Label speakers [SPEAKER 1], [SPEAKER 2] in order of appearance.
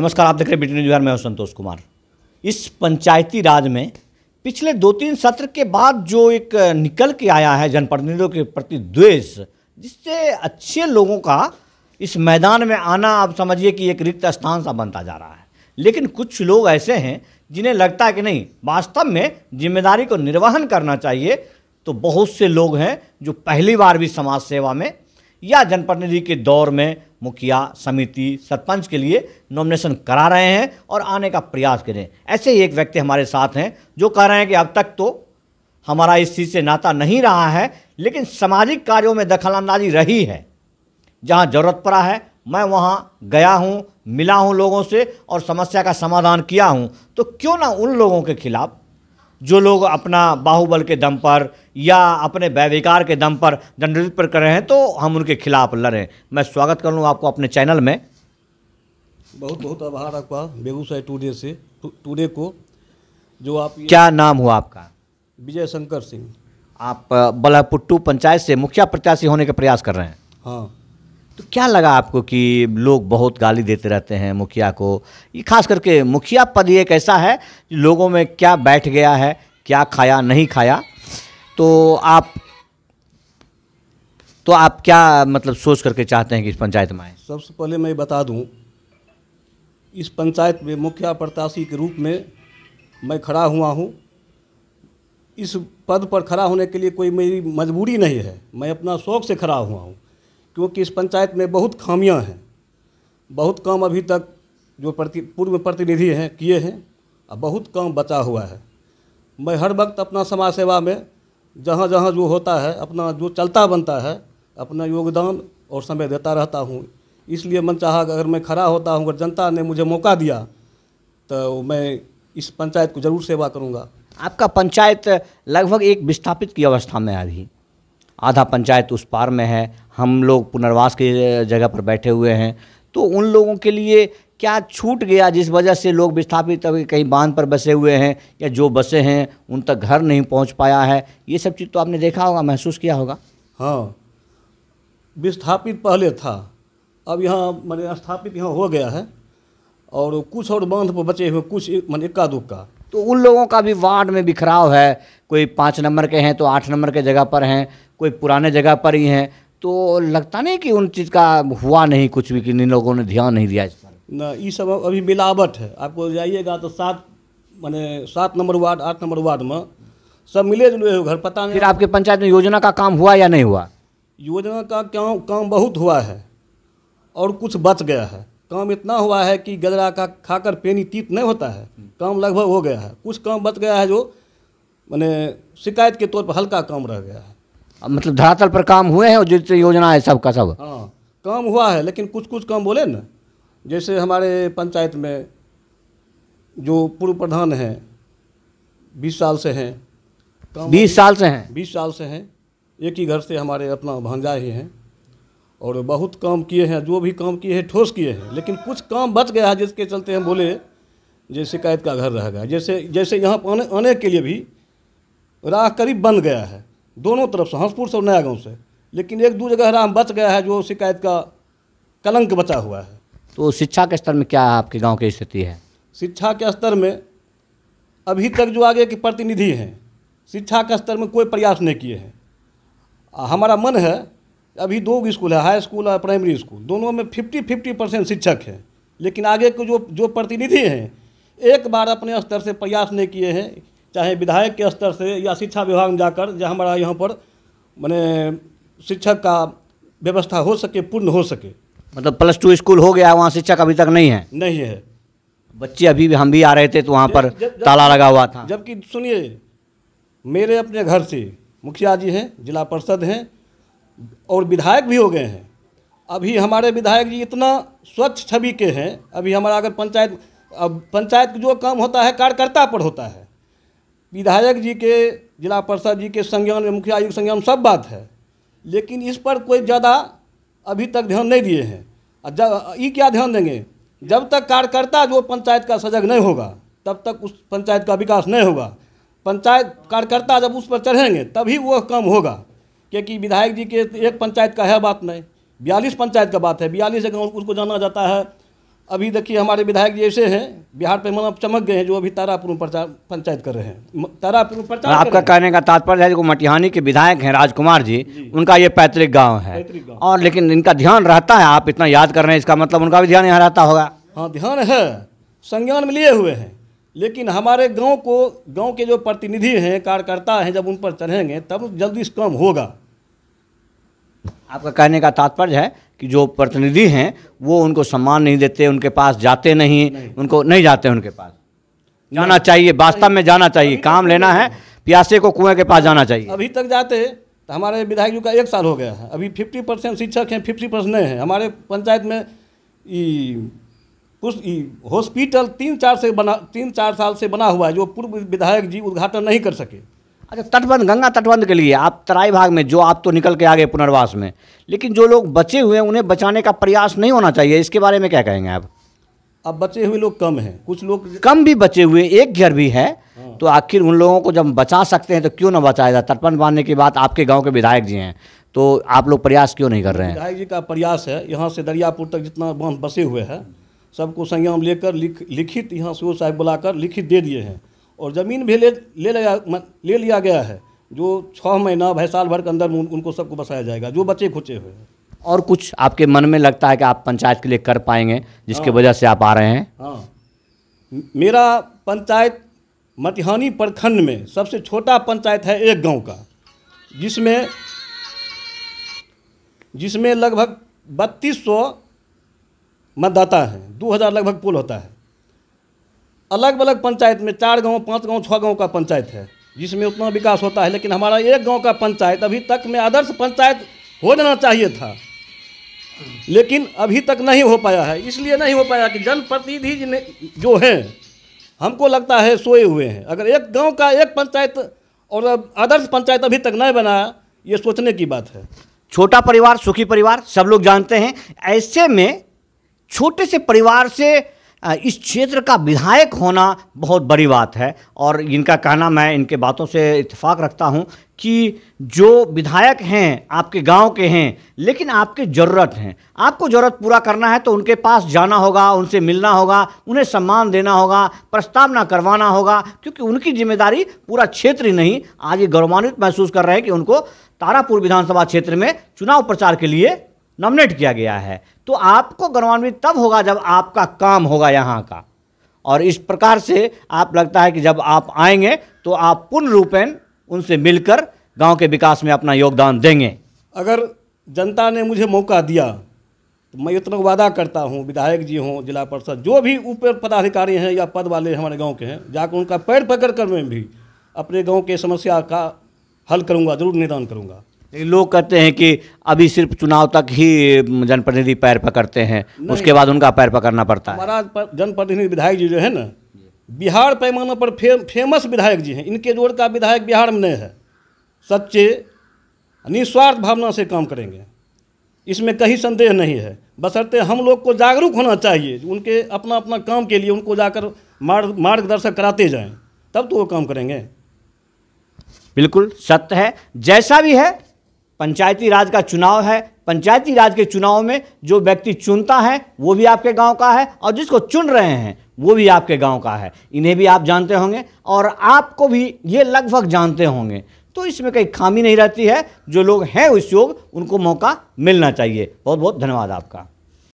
[SPEAKER 1] नमस्कार आप देख रहे हैं बीटी न्यूज मैं संतोष कुमार इस पंचायती राज में पिछले दो तीन सत्र के बाद जो एक निकल के आया है जनप्रतिनिधियों के प्रति द्वेष जिससे अच्छे लोगों का इस मैदान में आना आप समझिए कि एक रिक्त स्थान सा बनता जा रहा है लेकिन कुछ लोग ऐसे हैं जिन्हें लगता है कि नहीं वास्तव में जिम्मेदारी को निर्वहन करना चाहिए तो बहुत से लोग हैं जो पहली बार भी समाज सेवा में या जनप्रतिनिधि के दौर में मुखिया समिति सरपंच के लिए नॉमिनेशन करा रहे हैं और आने का प्रयास करें ऐसे ही एक व्यक्ति हमारे साथ हैं जो कह रहे हैं कि अब तक तो हमारा इस चीज़ से नाता नहीं रहा है लेकिन सामाजिक कार्यों में दखलांदाजी रही है जहाँ ज़रूरत पड़ा है मैं वहाँ गया हूँ मिला हूँ लोगों से और समस्या का समाधान किया हूँ तो क्यों ना उन लोगों के खिलाफ जो लोग अपना बाहुबल के दम पर या अपने वैविकार के दम पर दंडित पर कर रहे हैं तो हम उनके खिलाफ लड़ें मैं स्वागत कर लूँ आपको अपने चैनल में
[SPEAKER 2] बहुत बहुत आभार आपका बेगूसराय टूडे से टूडे को जो आप क्या नाम हुआ आपका विजय शंकर सिंह आप
[SPEAKER 1] बलापुट्टू पंचायत से मुखिया प्रत्याशी होने का प्रयास कर रहे हैं हाँ तो क्या लगा आपको कि लोग बहुत गाली देते रहते हैं मुखिया को ये खास करके मुखिया पद एक ऐसा है लोगों में क्या बैठ गया है क्या खाया नहीं खाया तो आप तो आप क्या मतलब सोच करके चाहते हैं कि इस पंचायत में आए
[SPEAKER 2] सबसे पहले मैं बता दूं इस पंचायत में मुखिया प्रत्याशी के रूप में मैं खड़ा हुआ हूं इस पद पर खड़ा होने के लिए कोई मेरी मजबूरी नहीं है मैं अपना शौक से खड़ा हुआ हूँ क्योंकि इस पंचायत में बहुत खामियाँ हैं बहुत काम अभी तक जो प्रति पूर्व प्रतिनिधि हैं किए हैं और बहुत काम बचा हुआ है मैं हर वक्त अपना समाज सेवा में जहाँ जहाँ जो होता है अपना जो चलता बनता है अपना योगदान और समय देता रहता हूँ इसलिए मन चाह अगर मैं खड़ा होता हूँ अगर जनता ने मुझे मौका दिया तो मैं इस पंचायत को ज़रूर सेवा करूँगा आपका
[SPEAKER 1] पंचायत लगभग एक विस्थापित की अवस्था में अभी आधा पंचायत उस पार में है हम लोग पुनर्वास की जगह पर बैठे हुए हैं तो उन लोगों के लिए क्या छूट गया जिस वजह से लोग विस्थापित अभी कहीं बांध पर बसे हुए हैं या जो बसे हैं उन तक घर नहीं पहुंच पाया है ये सब चीज़ तो आपने देखा होगा महसूस किया होगा हाँ
[SPEAKER 2] विस्थापित पहले था अब यहाँ मैंने स्थापित यहाँ हो गया है और कुछ और बांध पर बचे हुए कुछ मैंने इक्का दुक्का तो उन लोगों का भी वार्ड में
[SPEAKER 1] बिखराव है कोई पाँच नंबर के हैं तो आठ नंबर के जगह पर हैं कोई पुराने जगह पर ही हैं तो लगता नहीं कि उन चीज़ का हुआ नहीं कुछ भी कि इन लोगों ने ध्यान नहीं दिया इस पर
[SPEAKER 2] न ये सब अभी मिलावट है आपको जाइएगा तो सात माने सात नंबर वार्ड आठ नंबर वार्ड में सब मिले जुले हो घर पता नहीं फिर आपके पंचायत में योजना का काम हुआ या नहीं हुआ योजना का काम काम बहुत हुआ है और कुछ बच गया है काम इतना हुआ है कि गजरा का खाकर पेनी तीत नहीं होता है काम लगभग हो गया है कुछ काम बच गया है जो मैंने शिकायत के तौर पर हल्का काम रह गया है
[SPEAKER 1] मतलब धरातल पर काम हुए हैं और जितने योजना है सब का सब
[SPEAKER 2] हाँ काम हुआ है लेकिन कुछ कुछ काम बोले ना जैसे हमारे पंचायत में जो पूर्व प्रधान हैं बीस साल से हैं बीस साल से हैं बीस साल से हैं एक ही घर से हमारे अपना भांजा ही हैं और बहुत काम किए हैं जो भी काम किए हैं ठोस किए हैं लेकिन कुछ काम बच गया है जिसके चलते हम बोले जो शिकायत का घर रह गया जैसे जैसे यहाँ आने आने के लिए भी राह करीब बन गया है दोनों तरफ से हंसपुर से और नया गाँव से लेकिन एक दो जगह राम बच गया है जो शिकायत का कलंक बचा हुआ है तो शिक्षा के स्तर में क्या
[SPEAKER 1] आपके गांव की स्थिति है
[SPEAKER 2] शिक्षा के स्तर में अभी तक जो आगे के प्रतिनिधि हैं शिक्षा के स्तर में कोई प्रयास नहीं किए हैं हमारा मन है अभी दो स्कूल है हाई स्कूल और प्राइमरी स्कूल दोनों में फिफ्टी फिफ्टी परसेंट शिक्षक हैं लेकिन आगे के जो जो प्रतिनिधि हैं एक बार अपने स्तर से प्रयास नहीं किए हैं चाहे विधायक के स्तर से या शिक्षा विभाग में जाकर जहाँ हमारा यहाँ पर मैंने शिक्षक का व्यवस्था हो सके पूर्ण हो सके मतलब प्लस टू स्कूल हो गया वहाँ शिक्षक अभी तक नहीं है नहीं है बच्चे अभी भी हम भी आ रहे थे तो वहाँ पर जब, ताला लगा हुआ था जबकि सुनिए मेरे अपने घर से मुखिया जी हैं जिला परिषद हैं और विधायक भी हो गए हैं अभी हमारे विधायक जी इतना स्वच्छ छवि के हैं अभी हमारा अगर पंचायत अब पंचायत जो काम होता है कार्यकर्ता पर होता है विधायक जी के जिला परिषद जी के संज्ञान में मुखिया आयुक्त संज्ञान सब बात है लेकिन इस पर कोई ज़्यादा अभी तक ध्यान नहीं दिए हैं जब ये क्या ध्यान देंगे जब तक कार्यकर्ता जो पंचायत का सजग नहीं होगा तब तक उस पंचायत का विकास नहीं होगा पंचायत कार्यकर्ता जब उस पर चढ़ेंगे तभी वह काम होगा क्योंकि विधायक जी के एक पंचायत का है बात नहीं बयालीस पंचायत का बात है बयालीस गाँव उसको जाना जाता है अभी देखिए हमारे विधायक जी ऐसे हैं बिहार पैमाना अब मतलब चमक गए हैं जो अभी तारापुर पंचायत कर रहे हैं तारापुर पंचायत आपका
[SPEAKER 1] कहने का तात्पर्य है जो मटिहानी के विधायक हैं राजकुमार जी, जी उनका ये पैतृक गांव है पैतृक और लेकिन इनका ध्यान रहता है आप इतना याद कर रहे हैं इसका मतलब उनका भी ध्यान यहाँ रहता होगा
[SPEAKER 2] हाँ ध्यान है संज्ञान में लिए हुए हैं लेकिन हमारे गाँव को गाँव के जो प्रतिनिधि हैं कार्यकर्ता हैं जब उन पर चढ़ेंगे तब जल्दी कम होगा
[SPEAKER 1] आपका कहने का तात्पर्य है कि जो प्रतिनिधि हैं वो उनको सम्मान नहीं देते उनके पास जाते नहीं, नहीं। उनको नहीं जाते उनके पास जाना चाहिए वास्तव में जाना चाहिए काम लेना है प्यासे को कुएं के पास जाना चाहिए
[SPEAKER 2] अभी तक जाते तो हमारे विधायक जी का एक साल हो गया है अभी फिफ्टी परसेंट शिक्षक हैं फिफ्टी परसेंट नहीं है हमारे पंचायत में हॉस्पिटल तीन चार से बना तीन चार साल से बना हुआ है जो पूर्व विधायक जी उद्घाटन नहीं कर सके
[SPEAKER 1] अच्छा तटबंध गंगा तटबंध के लिए आप तराई भाग में जो आप तो निकल के आ गए पुनर्वास में लेकिन जो लोग बचे हुए हैं उन्हें बचाने का प्रयास नहीं होना चाहिए इसके बारे में क्या कहेंगे आप
[SPEAKER 2] अब बचे हुए लोग कम हैं कुछ लोग कम भी
[SPEAKER 1] बचे हुए एक घर भी है हाँ। तो आखिर उन लोगों को जब बचा सकते हैं तो क्यों ना बचाया जाए तटबंध बांधने की बात आपके गाँव के विधायक जी हैं तो आप लोग प्रयास क्यों नहीं कर रहे हैं
[SPEAKER 2] विधायक जी का प्रयास है यहाँ से दरियापुर तक जितना बांध बसे हुए हैं सबको संयम लेकर लिख लिखित यहाँ सी साहब बुलाकर लिखित दे दिए हैं और ज़मीन भी ले ले लिया ले लिया गया है जो छः महीना भाई साल भर के अंदर उनको सबको बसाया जाएगा जो बच्चे खुचे हुए हैं
[SPEAKER 1] और कुछ आपके मन में लगता है कि आप पंचायत के लिए कर पाएंगे जिसके हाँ। वजह से आप आ रहे हैं
[SPEAKER 2] हाँ मेरा पंचायत मतिहानी प्रखंड में सबसे छोटा पंचायत है एक गांव का जिसमें जिसमें लगभग बत्तीस सौ मतदाता हैं दो हज़ार लगभग पुल होता है अलग अलग पंचायत में चार गांव पांच गांव छः गांव का पंचायत है जिसमें उतना विकास होता है लेकिन हमारा एक गांव का पंचायत अभी तक में आदर्श पंचायत हो जाना चाहिए था लेकिन अभी तक नहीं हो पाया है इसलिए नहीं हो पाया कि जनप्रतिनिधि जो हैं हमको लगता है सोए हुए हैं अगर एक गाँव का एक पंचायत और आदर्श पंचायत अभी तक नहीं बना ये सोचने की बात है छोटा परिवार
[SPEAKER 1] सुखी परिवार सब लोग जानते हैं ऐसे में छोटे से परिवार से इस क्षेत्र का विधायक होना बहुत बड़ी बात है और इनका कहना मैं इनके बातों से इतफाक रखता हूं कि जो विधायक हैं आपके गांव के हैं लेकिन आपके ज़रूरत हैं आपको ज़रूरत पूरा करना है तो उनके पास जाना होगा उनसे मिलना होगा उन्हें सम्मान देना होगा प्रस्तावना करवाना होगा क्योंकि उनकी जिम्मेदारी पूरा क्षेत्र ही नहीं आज ये गौरवान्वित महसूस कर रहे हैं कि उनको तारापुर विधानसभा क्षेत्र में चुनाव प्रचार के लिए नॉमिनेट किया गया है तो आपको गौरवान्वित तब होगा जब आपका काम होगा यहाँ का और इस प्रकार से आप लगता है कि जब आप आएंगे तो आप पूर्ण
[SPEAKER 2] रूपेण उनसे मिलकर गांव के विकास में अपना योगदान देंगे अगर जनता ने मुझे मौका दिया तो मैं इतना वादा करता हूँ विधायक जी हों जिला परिषद जो भी ऊपर पदाधिकारी हैं या पद वाले हमारे गांव के हैं जाकर उनका पैर पकड़ कर मैं भी अपने गांव के समस्या का हल करूँगा जरूर निदान करूँगा लोग कहते हैं कि अभी सिर्फ
[SPEAKER 1] चुनाव तक ही जनप्रतिनिधि पैर पकड़ते हैं उसके बाद उनका पैर पकड़ना पड़ता है
[SPEAKER 2] महाराज जनप्रतिनिधि विधायक जी जो है ना बिहार पैमाने पर फे, फेमस विधायक जी हैं इनके जोड़ का विधायक बिहार में नहीं है सच्चे निस्वार्थ भावना से काम करेंगे इसमें कहीं संदेह नहीं है बसरते हम लोग को जागरूक होना चाहिए उनके अपना अपना काम के लिए उनको जाकर मार्गदर्शक कराते जाएं तब तो वो काम करेंगे बिल्कुल सत्य है जैसा भी है पंचायती राज का चुनाव है
[SPEAKER 1] पंचायती राज के चुनाव में जो व्यक्ति चुनता है वो भी आपके गांव का है और जिसको चुन रहे हैं वो भी आपके गांव का है इन्हें भी आप जानते होंगे और आपको भी ये लगभग जानते होंगे तो इसमें कोई खामी नहीं रहती है जो लोग हैं उस योग उनको मौका मिलना चाहिए बहुत बहुत धन्यवाद आपका